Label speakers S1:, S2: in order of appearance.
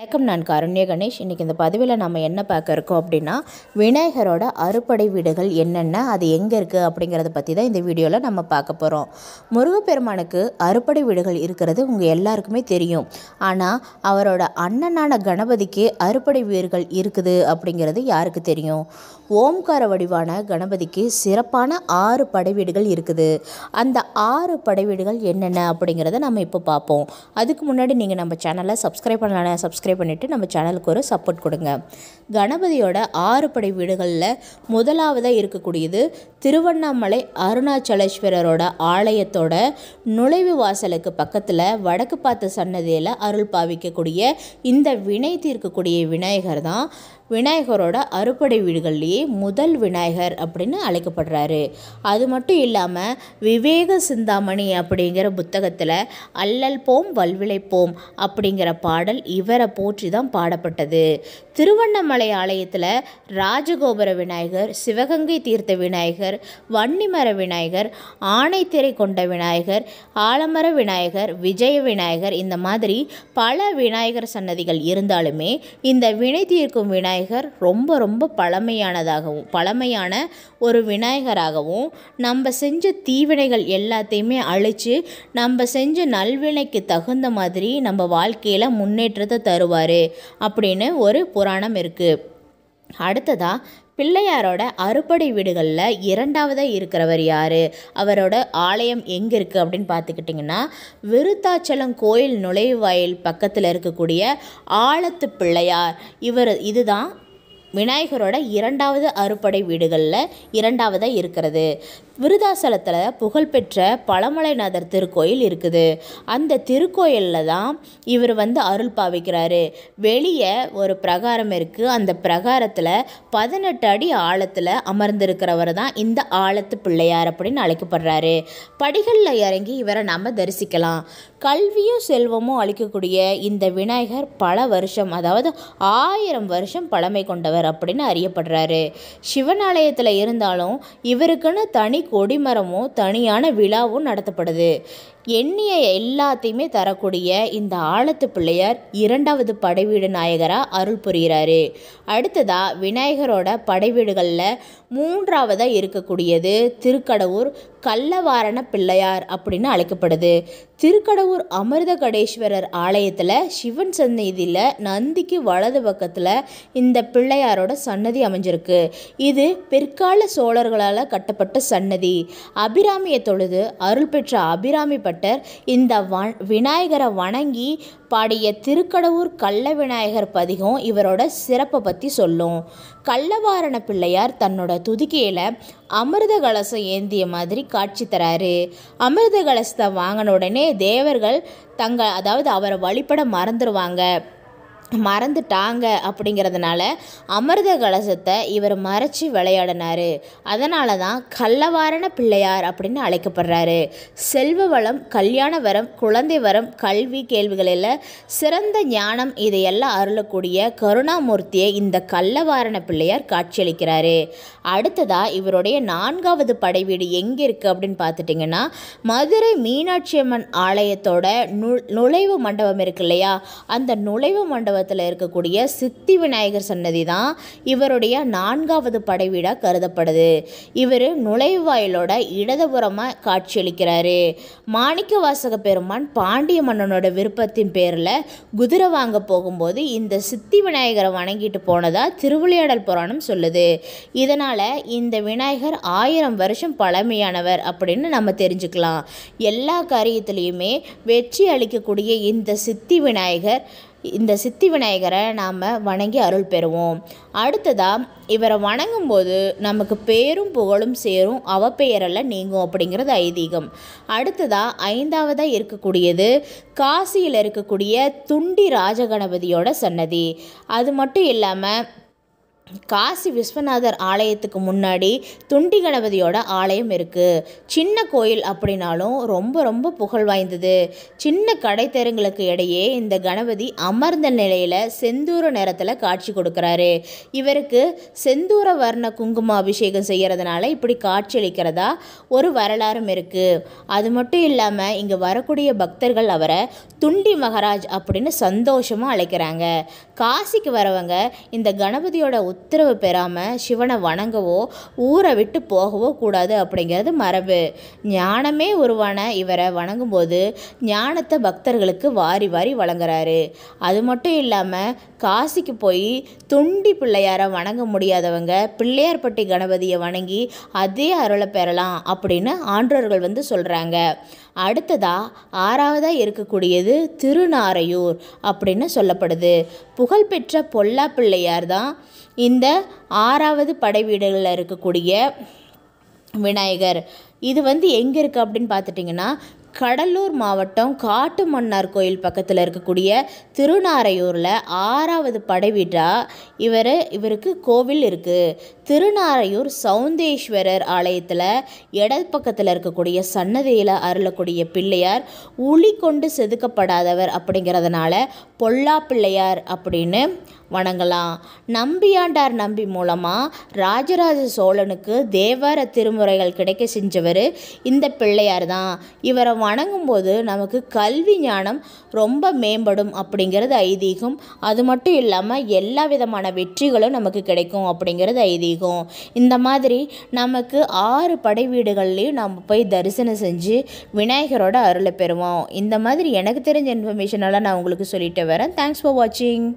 S1: வணக்கம் நான் கருண்ய கணேஷ் இன்றைக்கி இந்த பதிவில் நம்ம என்ன பார்க்க இருக்கோம் அப்படின்னா விநாயகரோட அறுபடை வீடுகள் என்னென்ன அது எங்கே இருக்குது அப்படிங்கிறத பற்றி தான் இந்த வீடியோவில் நம்ம பார்க்க போகிறோம் முருகப்பெருமானுக்கு அறுபடை வீடுகள் இருக்கிறது உங்கள் எல்லாருக்குமே தெரியும் ஆனால் அவரோட அண்ணனான கணபதிக்கு அறுபடை வீடுகள் இருக்குது அப்படிங்கிறது யாருக்கு தெரியும் ஓம்கார வடிவான கணபதிக்கு சிறப்பான ஆறு படை வீடுகள் இருக்குது அந்த ஆறு படை வீடுகள் என்னென்ன அப்படிங்கிறத நம்ம இப்போ பார்ப்போம் அதுக்கு முன்னாடி நீங்கள் நம்ம சேனலை சப்ஸ்கிரைப் பண்ணலாம் சப்ஸ்கிரைப் சப்ஸ்கிரைப் பண்ணிவிட்டு நம்ம சேனலுக்கு ஒரு சப்போர்ட் கொடுங்க கணபதியோட ஆறு படை வீடுகளில் முதலாவதாக இருக்கக்கூடியது திருவண்ணாமலை அருணாச்சலேஸ்வரரோட ஆலயத்தோட நுழைவு வாசலுக்கு பக்கத்தில் வடக்கு பார்த்த சன்னதியில் அருள் பாவிக்கக்கூடிய இந்த வினை தீர்க்கக்கூடிய விநாயகர் தான் விநாயகரோட அறுபடை வீடுகள்லேயே முதல் விநாயகர் அப்படின்னு அழைக்கப்படுறாரு அது மட்டும் இல்லாமல் விவேக சிந்தாமணி அப்படிங்கிற புத்தகத்தில் அல்லல் போம் வல்விளைப்போம் அப்படிங்கிற பாடல் இவரை போற்றி தான் பாடப்பட்டது திருவண்ணாமலை ஆலயத்தில் ராஜகோபுர விநாயகர் சிவகங்கை தீர்த்த விநாயகர் வன்னிமர விநாயகர் ஆனைத்திரை கொண்ட விநாயகர் ஆலமர விநாயகர் விஜய விநாயகர் இந்த மாதிரி பல விநாயகர் சன்னதிகள் இருந்தாலுமே இந்த வினை தீர்க்கும் விநாயகர் விநாயகர் ரொம்ப ரொம்ப பழமையானதாகவும் பழமையான ஒரு விநாயகராகவும் நம்ம செஞ்ச தீவினைகள் எல்லாத்தையுமே அழித்து நம்ம செஞ்ச நல்வினைக்கு தகுந்த மாதிரி நம்ம வாழ்க்கையில் முன்னேற்றத்தை தருவார் அப்படின்னு ஒரு புராணம் இருக்குது அடுத்ததாக பிள்ளையாரோட அறுபடை வீடுகளில் இரண்டாவதாக இருக்கிறவர் யார் அவரோட ஆலயம் எங்கே இருக்குது அப்படின்னு பார்த்துக்கிட்டிங்கன்னா விருத்தாச்சலம் கோயில் நுழைவாயில் பக்கத்தில் இருக்கக்கூடிய ஆழத்து பிள்ளையார் இவர் இதுதான் விநாயகரோட இரண்டாவது அறுபடை வீடுகளில் இரண்டாவதாக இருக்கிறது விருதாசலத்தில் புகழ்பெற்ற பழமலைநாதர் திருக்கோயில் இருக்குது அந்த திருக்கோயிலில் தான் இவர் வந்து அருள் பாவிக்கிறாரு வெளியே ஒரு பிரகாரம் இருக்குது அந்த பிரகாரத்தில் பதினெட்டு அடி ஆழத்தில் அமர்ந்திருக்கிறவர் தான் இந்த ஆழத்து பிள்ளையார் அப்படின்னு அழைக்கப்படுறாரு படிகளில் இறங்கி இவரை நம்ம தரிசிக்கலாம் கல்வியும் செல்வமும் அளிக்கக்கூடிய இந்த விநாயகர் பல வருஷம் அதாவது ஆயிரம் வருஷம் பழமை கொண்டவர் அப்படின்னு அறியப்படுறாரு சிவனாலயத்தில் இருந்தாலும் இவருக்குன்னு தனி கொடிமரமும் தனியான விழாவும் நடத்தப்படுது எண்ணிய எல்லாத்தையுமே தரக்கூடிய இந்த ஆழத்து பிள்ளையார் இரண்டாவது படைவீடு நாயகராக அருள் புரிகிறாரு அடுத்ததாக விநாயகரோட படைவீடுகளில் மூன்றாவதாக இருக்கக்கூடியது திருக்கடவுர் கள்ளவாரண பிள்ளையார் அப்படின்னு அழைக்கப்படுது திருக்கடவுர் அமிர்த கடேஸ்வரர் ஆலயத்தில் சிவன் சந்நிதியில் நந்திக்கு வலது பக்கத்தில் இந்த பிள்ளையாரோட சன்னதி அமைஞ்சிருக்கு இது பிற்கால சோழர்களால் கட்டப்பட்ட சன்னதி அபிராமியை தொழுது அருள் பெற்ற அபிராமி பட்டர் இந்த வ விநாயகரை வணங்கி பாடிய திருக்கடவுர் கள்ள விநாயகர் பதிகம் இவரோட சிறப்பை பற்றி சொல்லும் கள்ளவாரண பிள்ளையார் தன்னோட துதிக்கையில் அமிர்த கலசம் ஏந்திய மாதிரி காட்சி தராரு அமிர்த கலசத்தை வாங்கின உடனே தேவர்கள் தங்கள் அதாவது அவரை வழிபட மறந்துடுவாங்க மறந்துட்டாங்க அப்படிங்கிறதுனால அமிர்த கலசத்தை இவர் மறைச்சி விளையாடினார் அதனால தான் கள்ளவாரண பிள்ளையார் அப்படின்னு அழைக்கப்படுறாரு செல்வ வளம் கல்யாண வரம் குழந்தை வரம் கல்வி கேள்விகளில் சிறந்த ஞானம் இதையெல்லாம் அருளக்கூடிய கருணாமூர்த்தியை இந்த கள்ளவாரண பிள்ளையார் காட்சியளிக்கிறாரு அடுத்ததாக இவருடைய நான்காவது படைவீடு எங்கே இருக்குது அப்படின்னு பார்த்துட்டிங்கன்னா மதுரை மீனாட்சி அம்மன் ஆலயத்தோட நுழைவு மண்டபம் இருக்கு இல்லையா அந்த நுழைவு மண்டபம் மண்டபத்தில் இருக்கக்கூடிய சித்தி விநாயகர் சன்னதி தான் இவருடைய நான்காவது படைவீடாக கருதப்படுது இவர் நுழைவாயிலோட இடதுபுறமாக காட்சியளிக்கிறாரு மாணிக்க வாசக பெருமான் பாண்டிய மன்னனோட விருப்பத்தின் பேரில் குதிரை வாங்க போகும்போது இந்த சித்தி விநாயகரை வணங்கிட்டு போனதாக திருவிளையாடல் புராணம் சொல்லுது இதனால் இந்த விநாயகர் ஆயிரம் வருஷம் பழமையானவர் அப்படின்னு நம்ம தெரிஞ்சுக்கலாம் எல்லா காரியத்திலையுமே வெற்றி அளிக்கக்கூடிய இந்த சித்தி விநாயகர் இந்த சித்தி விநாயகரை நாம் வணங்கி அருள் பெறுவோம் அடுத்ததாக இவரை வணங்கும் போது நமக்கு பேரும் புகழும் சேரும் அவப்பெயரெல்லாம் நீங்கும் அப்படிங்கிறது ஐதீகம் அடுத்ததாக ஐந்தாவதாக இருக்கக்கூடியது காசியில் இருக்கக்கூடிய துண்டி ராஜகணபதியோட சன்னதி அது மட்டும் இல்லாமல் காசி விஸ்வநாதர் ஆலயத்துக்கு முன்னாடி துண்டி கணபதியோட ஆலயம் இருக்குது சின்ன கோயில் அப்படின்னாலும் ரொம்ப ரொம்ப புகழ் வாய்ந்தது சின்ன கடைத்தருங்களுக்கு இடையே இந்த கணபதி அமர்ந்த நிலையில் செந்தூர நேரத்தில் காட்சி கொடுக்குறாரு இவருக்கு செந்தூர வர்ண குங்கும அபிஷேகம் செய்கிறதுனால இப்படி காட்சியளிக்கிறதா ஒரு வரலாறும் இருக்குது அது மட்டும் இல்லாமல் இங்கே வரக்கூடிய பக்தர்கள் அவரை துண்டி மகராஜ் அப்படின்னு சந்தோஷமாக அழைக்கிறாங்க காசிக்கு வரவங்க இந்த கணபதியோட உத்தரவு பெறாமல் சிவனை வணங்கவோ ஊரை விட்டு போகவோ கூடாது அப்படிங்கிறது மரபு ஞானமே உருவான இவரை வணங்கும்போது ஞானத்தை பக்தர்களுக்கு வாரி வாரி வழங்குறாரு அது மட்டும் இல்லாமல் காசிக்கு போய் துண்டி பிள்ளையாரை வணங்க முடியாதவங்க பிள்ளையார்பட்டி கணபதியை வணங்கி அதே அருளை பெறலாம் அப்படின்னு ஆன்றோர்கள் வந்து சொல்கிறாங்க அடுத்ததாக ஆறாவதாக இருக்கக்கூடியது திருநாரையூர் அப்படின்னு சொல்லப்படுது புகழ்பெற்ற பொல்லா பிள்ளையார் தான் இந்த ஆறாவது படை வீடுகளில் இருக்கக்கூடிய விநாயகர் இது வந்து எங்கே இருக்குது அப்படின்னு பார்த்துட்டிங்கன்னா கடலூர் மாவட்டம் காட்டு மன்னார் கோயில் பக்கத்தில் இருக்கக்கூடிய திருநாரையூரில் ஆறாவது படை இவர் இவருக்கு கோவில் இருக்குது திருநாரையூர் சவுந்தேஸ்வரர் ஆலயத்தில் இடது பக்கத்தில் இருக்கக்கூடிய சன்னதியில் அருளக்கூடிய பிள்ளையார் உளி கொண்டு செதுக்கப்படாதவர் அப்படிங்கிறதுனால பொல்லா பிள்ளையார் அப்படின்னு வணங்கலாம் நம்பியாண்டார் நம்பி மூலமாக ராஜராஜ சோழனுக்கு தேவார திருமுறைகள் கிடைக்க செஞ்சவர் இந்த பிள்ளையார் தான் இவரை வணங்கும்போது நமக்கு கல்வி ஞானம் ரொம்ப மேம்படும் அப்படிங்கிறது ஐதீகம் அது மட்டும் இல்லாமல் எல்லா விதமான வெற்றிகளும் நமக்கு கிடைக்கும் அப்படிங்கிறது ஐதீகம் இந்த மாதிரி நமக்கு ஆறு படை வீடுகள்லேயும் நம்ம போய் தரிசனம் செஞ்சு விநாயகரோட அருளை பெறுவோம் இந்த மாதிரி எனக்கு தெரிஞ்ச இன்ஃபர்மேஷனெல்லாம் நான் உங்களுக்கு சொல்லிட்டு வரேன் தேங்க்ஸ் ஃபார் வாட்சிங்